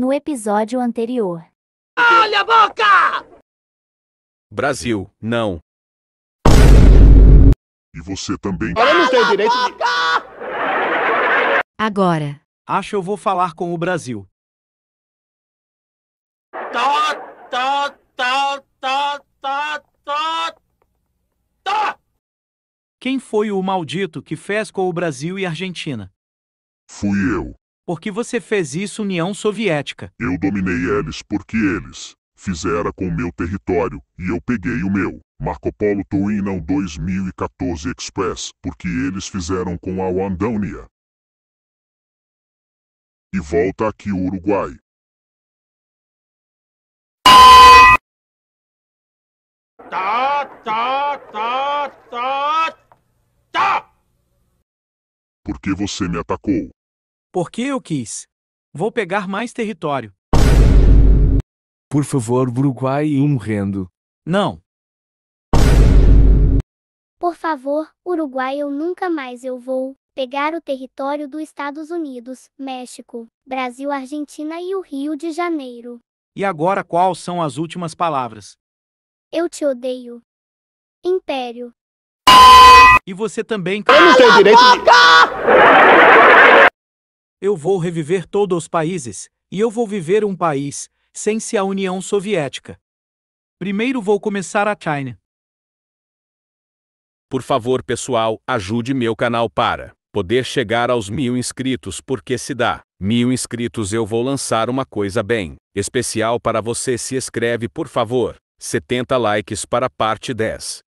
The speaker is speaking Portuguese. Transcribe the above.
no episódio anterior. Olha a boca! Brasil, não. E você também. não tem direito de. Agora. Acho eu vou falar com o Brasil. Tá, tá, tá, tá, tá, tá, tá. Quem foi o maldito que fez com o Brasil e Argentina? Fui eu. Porque você fez isso União Soviética. Eu dominei eles porque eles fizeram com meu território e eu peguei o meu. Marco Polo Twinão 2014 Express, porque eles fizeram com a Wandônia. E volta aqui o Uruguai. Tá, tá, tá, tá, tá! Porque você me atacou. Porque eu quis. Vou pegar mais território. Por favor, Uruguai e um rendo. Não. Por favor, Uruguai, eu nunca mais eu vou pegar o território dos Estados Unidos, México, Brasil, Argentina e o Rio de Janeiro. E agora quais são as últimas palavras? Eu te odeio. Império. E você também. Eu não tenho direito. De... Eu vou reviver todos os países, e eu vou viver um país, sem se a União Soviética. Primeiro vou começar a China. Por favor, pessoal, ajude meu canal para poder chegar aos mil inscritos, porque se dá mil inscritos eu vou lançar uma coisa bem especial para você. Se inscreve, por favor. 70 likes para parte 10.